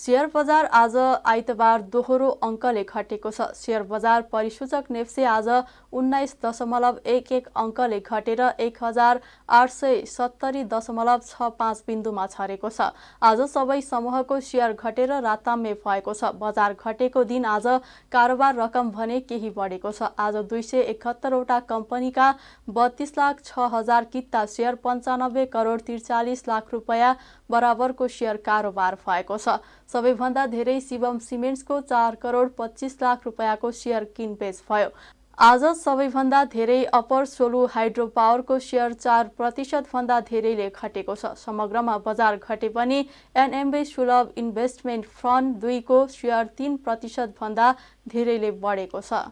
share बजार आज आइतबार दोहोरो अङ्कले घटेको छ सेयर बजार परिसूचक नेप्से आज उन्नाइस दशमलव एक एक अङ्कले घटेर एक हजार आठ सय सत्तरी दशमलव छ पाँच बिन्दुमा छरेको छ आज सबै समूहको सेयर घटेर राताम्य भएको छ बजार घटेको दिन आज कारोबार रकम भने केही बढेको छ आज दुई सय एकहत्तरवटा कम्पनीका बत्तिस लाख छ हजार कित्ता सेयर पन्चानब्बे करोड त्रिचालिस लाख रुपियाँ बराबरको सेयर कारोबार भएको छ सबैभन्दा धेरै शिवम सिमेन्ट्सको चार करोड पच्चिस लाख रुपियाँको सेयर किनबेच भयो आज सबैभन्दा धेरै अप्पर सोलु हाइड्रो पावरको सेयर चार प्रतिशतभन्दा धेरैले घटेको छ समग्रमा बजार घटे पनि एनएमबी सुलभ इन्भेस्टमेन्ट फ्रन्ट दुईको सेयर तिन प्रतिशतभन्दा धेरैले बढेको छ